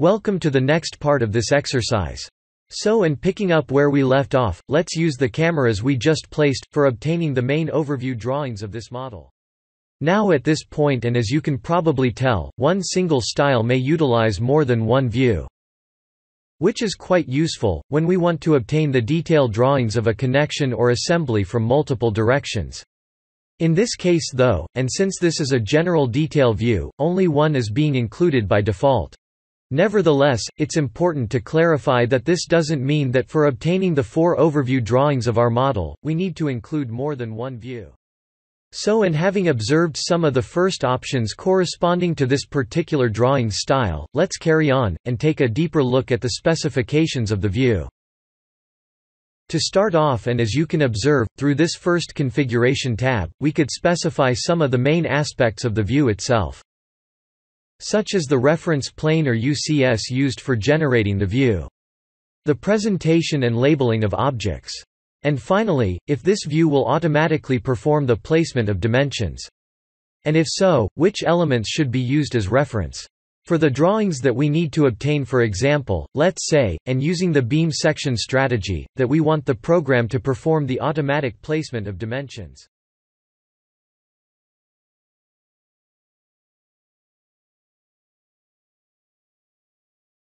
Welcome to the next part of this exercise. So and picking up where we left off, let's use the cameras we just placed, for obtaining the main overview drawings of this model. Now at this point and as you can probably tell, one single style may utilize more than one view. Which is quite useful, when we want to obtain the detailed drawings of a connection or assembly from multiple directions. In this case though, and since this is a general detail view, only one is being included by default. Nevertheless, it's important to clarify that this doesn't mean that for obtaining the four overview drawings of our model, we need to include more than one view. So in having observed some of the first options corresponding to this particular drawing style, let's carry on, and take a deeper look at the specifications of the view. To start off and as you can observe, through this first configuration tab, we could specify some of the main aspects of the view itself such as the reference plane or UCS used for generating the view. The presentation and labeling of objects. And finally, if this view will automatically perform the placement of dimensions. And if so, which elements should be used as reference. For the drawings that we need to obtain for example, let's say, and using the beam section strategy, that we want the program to perform the automatic placement of dimensions.